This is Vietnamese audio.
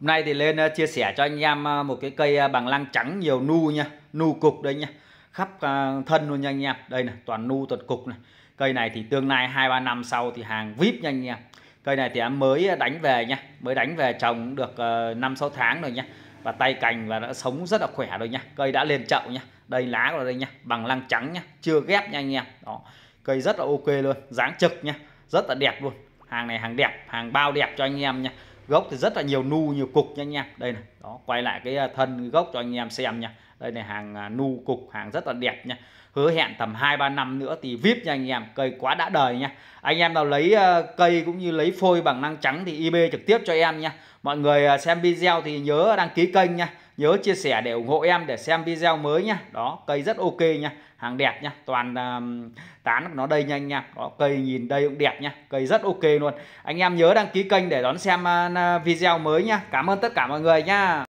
Hôm nay thì lên ờ, chia sẻ cho anh em ờ, một cái cây ờ, bằng lăng trắng nhiều nu nha, nu cục đây nha. Khắp thân luôn nha anh em. Đây này, toàn nu toàn cục này. Cây này thì tương lai 2 3 năm sau thì hàng VIP nha anh em. Cây này thì em mới đánh về nha, mới đánh về trồng được 5 6 tháng rồi nha. Và tay cành và đã sống rất là khỏe rồi nha. Cây đã lên chậu nha. Đây lá của đây nha, bằng lăng trắng nha, chưa ghép nha anh em. Đó. Cây rất là ok luôn, dáng trực nha, rất là đẹp luôn. Hàng này hàng đẹp, hàng bao đẹp cho anh em nha gốc thì rất là nhiều nu nhiều cục nha anh em đây này đó quay lại cái à, thân gốc cho anh em xem nha đây này hàng à, nu cục hàng rất là đẹp nha hứa hẹn tầm 2 3 năm nữa thì vip nha anh em cây quá đã đời nha anh em nào lấy à, cây cũng như lấy phôi bằng năng trắng thì ib trực tiếp cho em nha mọi người xem video thì nhớ đăng ký kênh nha nhớ chia sẻ để ủng hộ em để xem video mới nha đó cây rất ok nha hàng đẹp nha toàn tán nó đây nhanh nha có cây nhìn đây cũng đẹp nha cây rất ok luôn anh em nhớ đăng ký kênh để đón xem à, video mới nha cảm ơn tất cả mọi người nha